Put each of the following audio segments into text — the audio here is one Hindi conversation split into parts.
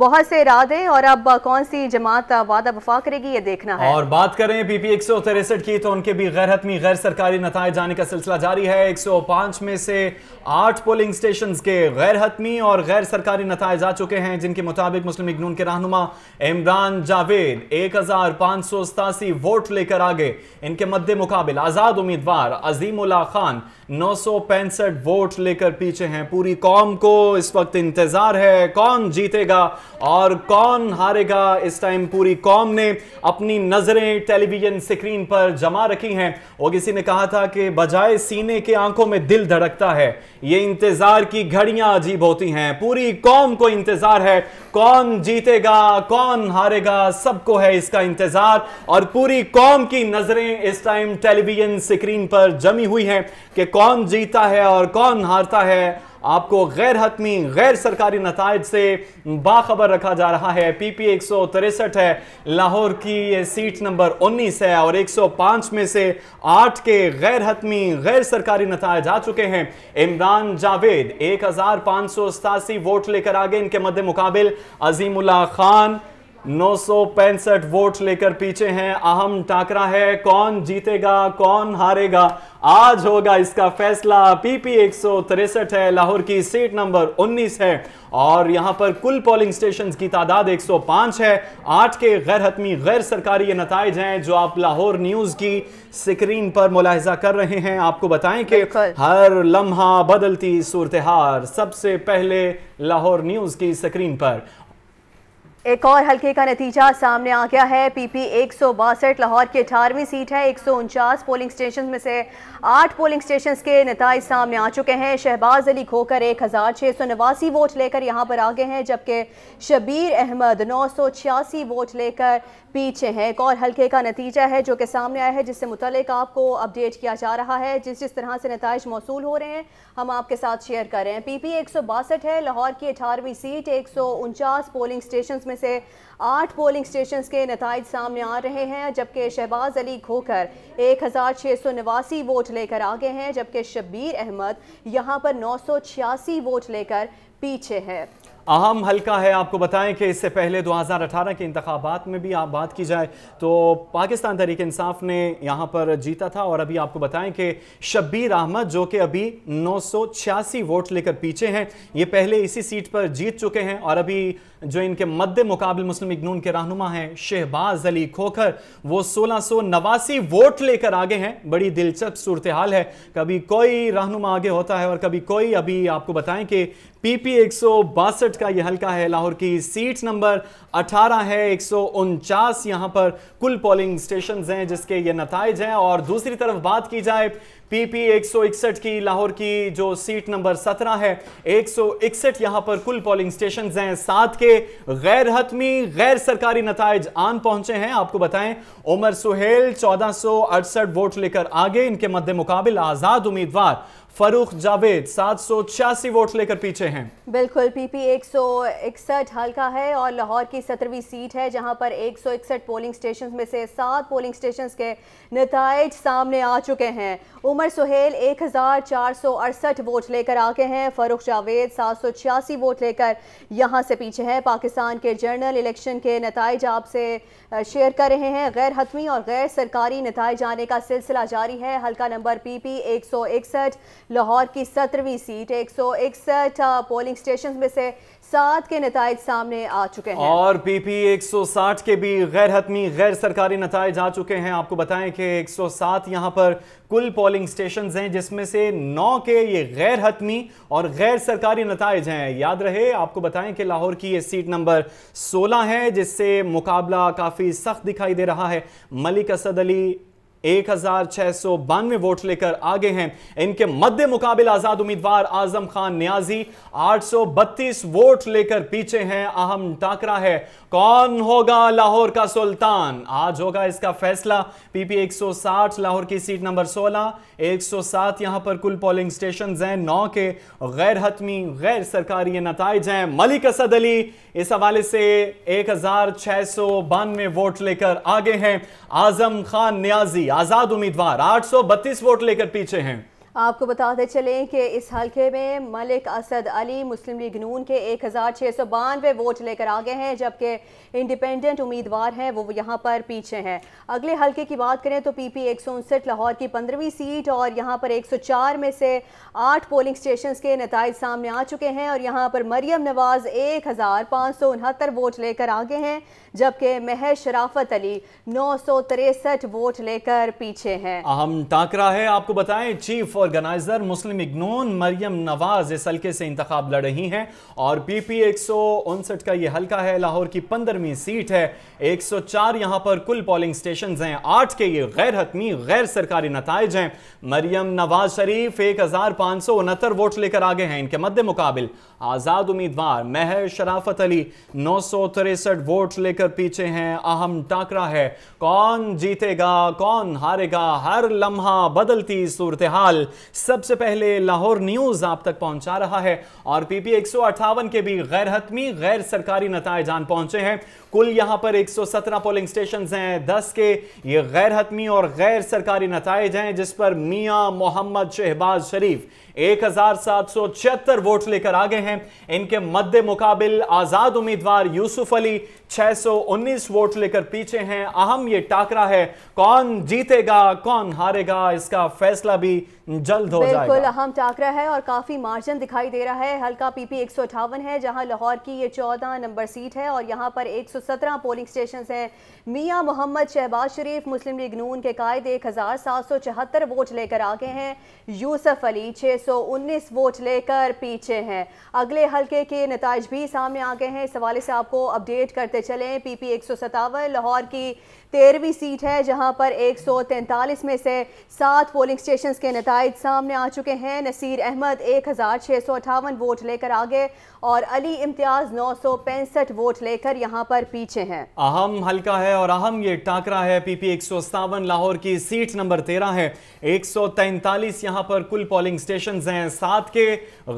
बहुत से इरादे और अब कौन सी जमात वादा वफा करेगी ये देखना है और बात करें पीपी एक सौ तिरसठ की तो उनके भी गैर हतमी गैर सरकारी नतज जाने का सिलसिला जारी है एक सौ पांच में से आठ पोलिंग स्टेशन के गैर हतमी और गैर सरकारी नतज आ चुके हैं जिनके मुताबिक मुस्लिम लीग के रहनुमा इमरान जावेद एक हजार पांच सौ सतासी वोट लेकर आगे इनके मद्दे मुकाबल आजाद उम्मीदवार अजीम उल्ला खान नौ सौ पैंसठ वोट लेकर पीछे हैं पूरी कौम को इस वक्त इंतजार है कौन जीतेगा और कौन हारेगा इस टाइम पूरी कॉम ने अपनी नजरें टेलीविजन स्क्रीन पर जमा रखी हैं और किसी ने कहा था कि बजाय सीने के आंखों में दिल धड़कता है ये इंतजार की घड़ियां अजीब होती हैं पूरी कौम को इंतजार है कौन जीतेगा कौन हारेगा सबको है इसका इंतजार और पूरी कौम की नजरें इस टाइम टेलीविजन स्क्रीन पर जमी हुई हैं कि कौन जीता है और कौन हारता है आपको गैर हतमी गैर सरकारी नतज से बाखबर रखा जा रहा है पीपी एक सौ तिरसठ है लाहौर की ये सीट नंबर 19 है और 105 में से आठ के गैर हतमी गैर सरकारी नतज आ चुके हैं इमरान जावेद एक वोट लेकर आगे इनके मद्दे मुकाबिल अजीमुल्ला खान नौ वोट लेकर पीछे हैं अहम टाकरा है कौन जीतेगा कौन हारेगा आज होगा इसका फैसला पीपी एक है लाहौर की सीट नंबर 19 है और यहां पर कुल पोलिंग स्टेशन की तादाद 105 है आठ के गैर हतमी गैर सरकारी ये नतज हैं जो आप लाहौर न्यूज की स्क्रीन पर मुलाहजा कर रहे हैं आपको बताएं कि हर लम्हा बदलती सूरत सबसे पहले लाहौर न्यूज की स्क्रीन पर एक और हलके का नतीजा सामने आ गया है पीपी एक लाहौर की अठारहवीं सीट है एक पोलिंग स्टेशन में से आठ पोलिंग स्टेशन के नतज सामने आ चुके हैं शहबाज अली खोकर एक हज़ार सौ नवासी वोट लेकर यहाँ पर आगे हैं जबकि शबीर अहमद नौ सौ छियासी वोट लेकर पीछे हैं एक और हलके का नतीजा है जो कि सामने आया है जिससे मुतल आपको अपडेट किया जा रहा है जिस जिस तरह से नतज मौसू हो रहे हैं हम आपके साथ शेयर कर रहे हैं पी पी है लाहौर की अठारहवीं सीट एक पोलिंग स्टेशन में जिसमें से आठ पोलिंग स्टेशन के नतज सामने आ रहे हैं जबकि शहबाज अली खोकर एक हज़ार छः सौ नवासी वोट लेकर आगे हैं जबकि शब्बीर अहमद यहाँ पर नौ सौ छियासी वोट लेकर पीछे हैं अहम हल्का है आपको बताएं कि इससे पहले 2018 के इंतबात में भी आप बात की जाए तो पाकिस्तान तहरीक इंसाफ ने यहाँ पर जीता था और अभी आपको बताएं कि शब्बीर अहमद जो कि अभी नौ वोट लेकर पीछे हैं ये पहले इसी सीट पर जीत चुके हैं और अभी जो इनके मद्द मुकाबले मुस्लिम इग्नून के रहनुमा हैं शहबाज अली खोखर वो सोलह सो नवासी वोट लेकर आगे हैं बड़ी दिलचस्प सूरत हाल है कभी कोई रहनुमा आगे होता है और कभी कोई अभी आपको बताएं कि पी पी एक सौ बासठ का यह हल्का है लाहौर की सीट नंबर अठारह है एक सौ उनचास यहाँ पर कुल पोलिंग स्टेशन हैं जिसके ये नतज हैं और दूसरी तरफ बात की जाए पीपी एक की लाहौर की जो सीट नंबर 17 है एक सौ यहां पर कुल पोलिंग स्टेशन हैं सात के गैर हतमी गैर सरकारी नतज आन पहुंचे हैं आपको बताएं उमर सुहेल चौदह वोट लेकर आगे इनके मद्दे मुकाबल आजाद उम्मीदवार फरूख जावेद सात सौ छियासी वोट लेकर पीछे हैं बिल्कुल पीपी एक सौ इकसठ हल्का है और लाहौर की सत्रहवीं सीट है जहां पर एक सौ इकसठ पोलिंग स्टेशन में से सात पोलिंग स्टेशन के नतज सामने आ चुके हैं उमर सुहेल एक हज़ार चार सौ अड़सठ वोट लेकर आगे हैं फरूख जावेद सात सौ छियासी वोट लेकर यहाँ से पीछे हैं पाकिस्तान के जनरल इलेक्शन के नतज आपसे शेयर कर रहे हैं गैर हतमी और गैर सरकारी नतज आने का सिलसिला जारी है हल्का नंबर पी पी एक सौ इकसठ लाहौर की सत्रहवीं सीट एक सौ इकसठ पोलिंग स्टेशन में से सात के नतज सामने आ चुके हैं और पी पी एक सौ साठ के भी गैर हतमी गैर सरकारी नतज आ चुके हैं आपको बताएं कि एक सौ सात यहाँ पर कुल पोलिंग स्टेशन हैं जिसमें से नौ के ये गैर हतमी और गैर सरकारी नतज हैं याद रहे आपको बताएं कि लाहौर की ये सीट नंबर सोलह है जिससे मुकाबला काफ़ी सख्त दिखाई दे रहा है मलिक असद अली एक वोट लेकर आगे हैं इनके मध्य मुकाबले आजाद उम्मीदवार आजम खान न्याजी 832 वोट लेकर पीछे हैं अहम टाकरा है कौन होगा लाहौर का सुल्तान आज होगा इसका फैसला पीपी 160 लाहौर की सीट नंबर 16 107 यहां पर कुल पोलिंग स्टेशन हैं नौ के गैर हतमी गैर सरकारी नतज हैं मलिक असद अली इस हवाले से एक वोट लेकर आगे हैं आजम खान न्याजी आजाद उम्मीदवार 832 वोट लेकर पीछे हैं आपको बताते चलें कि इस हलके में मलिक असद अली मुस्लिम लीग नून के एक हज़ार छः सौ बानवे वोट लेकर आगे हैं जबकि इंडिपेंडेंट उम्मीदवार हैं वो यहाँ पर पीछे हैं अगले हलके की बात करें तो पीपी एक सौ उनसठ लाहौर की पंद्रहवीं सीट और यहाँ पर एक सौ चार में से आठ पोलिंग स्टेशन के नतज सामने आ चुके हैं और यहाँ पर मरियम नवाज़ एक हज़ार पाँच सौ उनहत्तर वोट लेकर आगे हैं जबकि महर शराफत अली नौ वोट लेकर पीछे हैं अहम टाकरा है आपको बताएं चीफ ऑर्गेनाइजर मुस्लिम इग्नोन मरियम नवाज इस हल्के से इंतखब लड़ रही हैं और पीपी एक सौ उनसठ का यह हल्का है लाहौर की पंद्रहवीं सीट है चार यहां पर कुल पोलिंग स्टेशन हैं आठ के ये गैर हतमी गैर सरकारी नतज हैं मरियम नवाज शरीफ एक हजार पांच सौ उनहत्तर वोट लेकर आगे हैं इनके मद्दे मुकाबल आजाद उम्मीदवार महर शराफत अली नौ सौ तिरसठ वोट लेकर लेकर पीछे हैं अहम टाकरा है कौन जीतेगा कौन हारेगा हर लम्हा बदलती सूरत हाल सबसे पहले लाहौर न्यूज आप तक पहुंचा रहा है और पीपी एक के भी गैर हतमी गैर सरकारी नतज जान पहुंचे हैं कुल यहां पर 117 पोलिंग स्टेशन हैं 10 के ये गैर हतमी और गैर सरकारी नतज हैं जिस पर मियाँ मोहम्मद शहबाज शरीफ एक वोट लेकर आगे हैं इनके मध्य मुकाबिल आजाद उम्मीदवार यूसुफ अली 619 वोट लेकर पीछे हैं अहम यह टाकरा है कौन जीतेगा कौन हारेगा इसका फैसला भी जल्द हो जाएगा बिल्कुल अहम टाकरा है और काफी मार्जिन दिखाई दे रहा है हल्का पीपी एक है जहां लाहौर की ये 14 नंबर सीट है और यहां पर 117 पोलिंग स्टेशन हैं मियां मोहम्मद शहबाज शरीफ मुस्लिम लीग नून के कायद एक वोट लेकर आगे हैं यूसुफ अली छह 119 वोट लेकर पीछे हैं अगले हलके के नतज भी सामने आ गए हैं इस हवाले से आपको अपडेट करते चलें पी पी लाहौर की तेरहवीं सीट है जहां पर 143 में से सात पोलिंग स्टेशन के नतज सामने आ चुके हैं नसीर अहमद एक वोट लेकर आगे और अली इम्तियाज नौ वोट लेकर यहां पर पीछे हैं अहम हल्का है और अहम ये टाकरा है पीपी एक लाहौर की सीट नंबर तेरह है एक सौ यहाँ पर कुल पोलिंग स्टेशन हैं सात के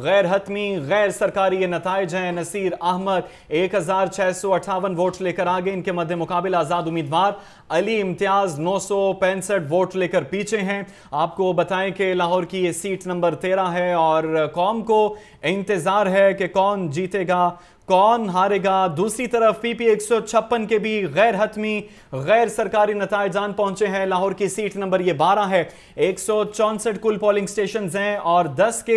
गैर हतमी गैर सरकारी ये नतज हैं नसीर अहमद एक हजार छह सौ अठावन वोट लेकर आगे इनके मध्य मुकाबला आजाद उम्मीदवार अली इम्तियाज नौ वोट लेकर पीछे हैं आपको बताएं कि लाहौर की ये सीट नंबर तेरह है और कौम को इंतज़ार है कि कौन जीतेगा कौन हारेगा दूसरी तरफ पीपी एक के भी गैर हतमी गैर सरकारी नतज जान पहुंचे हैं लाहौर की सीट नंबर ये 12 है एक कुल पोलिंग स्टेशन हैं और 10 के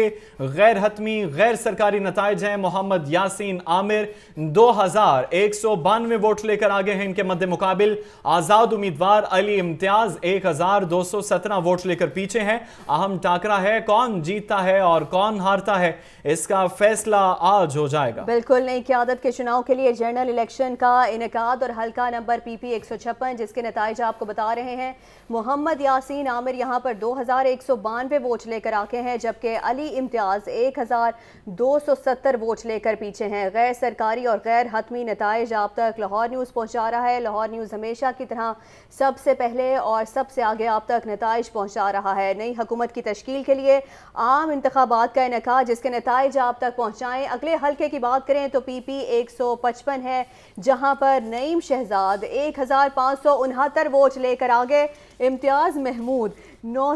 गैर हतमी गैर सरकारी नतज हैं मोहम्मद यासीन आमिर दो हजार एक सौ बानवे वोट लेकर आगे हैं इनके मद्दे मुकाबिल आजाद उम्मीदवार अली इम्तियाज एक हजार दो सौ सत्रह वोट लेकर पीछे हैं अहम टाकरा है कौन जीतता है और कौन हारता है इसका फैसला आज हो जाएगा बिल्कुल नहीं में क्यादत के चुनाव के लिए जनरल इलेक्शन का इनका और हल्का नंबर पी पी एक सौ छप्पन जिसके नतज आपको बता रहे हैं मोहम्मद यासिन आमिर यहाँ पर दो हज़ार एक सौ बानवे वोट लेकर आके हैं जबकि अली इम्तियाज़ एक हज़ार दो सौ सत्तर वोट लेकर पीछे हैं गैर सरकारी और गैर हतमी नतज आप तक लाहौर न्यूज़ पहुँचा रहा है लाहौर न्यूज़ हमेशा की तरह सबसे पहले और सबसे आगे आप तक नतज पहुँचा रहा है नई हुकूमत की तश्कील के लिए आम इंतबात का इनका जिसके नतज आप तक पहुँचाएँ अगले हल्के की बात करें तो पीपी 155 है जहां पर नईम शहजाद एक वोट लेकर आगे इम्तियाज़ महमूद नौ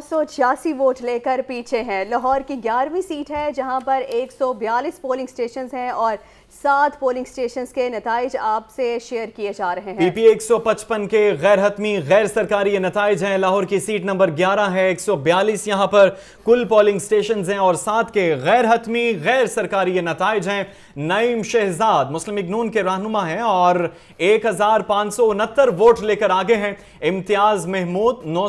वोट लेकर पीछे हैं लाहौर की ग्यारहवीं सीट है जहां पर 142 पोलिंग स्टेशन हैं और सात पोलिंग स्टेशन के नतज आपसे शेयर किए जा रहे हैं पीपी 155 के गैर हतमी गैर सरकारी नतज हैं लाहौर की सीट नंबर 11 है 142 यहां पर कुल पोलिंग स्टेशन हैं और सात के गैर हतमी गैर सरकारी ये नतज हैं नईम शहजाद मुस्लिम इग्नून के रहनुमा हैं और एक वोट लेकर आगे हैं इम्तियाज महमूद नौ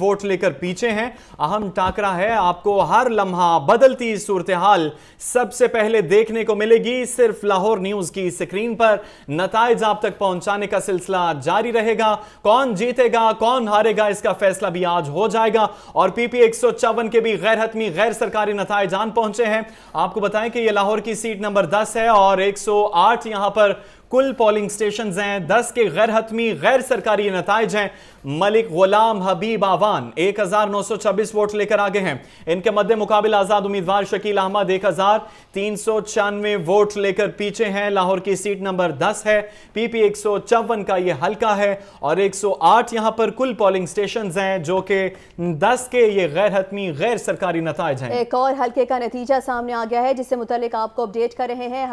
वोट चोट लेकर पीछे हैं अहम टाकरा है आपको हर लम्हा बदलती सूरत हाल सबसे पहले देखने को मिलेगी सिर्फ लाहौर न्यूज की स्क्रीन पर नतज आप तक पहुंचाने का सिलसिला जारी रहेगा कौन जीतेगा कौन हारेगा इसका फैसला भी आज हो जाएगा और पीपी एक के भी गैर हतमी गैर सरकारी नतज आन पहुंचे हैं आपको बताएं कि यह लाहौर की सीट नंबर दस है और एक सौ आठ यहां पर कुल पोलिंग स्टेशन हैं दस के गैर हतमी गैर सरकारी नतज हैं मलिक गुलाम हबीब आवान एक हजार नौ सौ छब्बीस वोट लेकर आगे हैं इनके मध्य मुकाबले आजाद उम्मीदवार शकील अहमद एक हजार तीन सौ छियानवे वोट लेकर पीछे हैं लाहौर की सीट नंबर दस है पीपी एक सौ चौवन का ये हल्का है और एक सौ आठ यहां पर कुल पोलिंग स्टेशन हैं जो कि दस के ये गैर हतमी गैर सरकारी नतज हैं एक और हल्के का नतीजा सामने आ गया है जिससे मुतल आपको अपडेट कर रहे हैं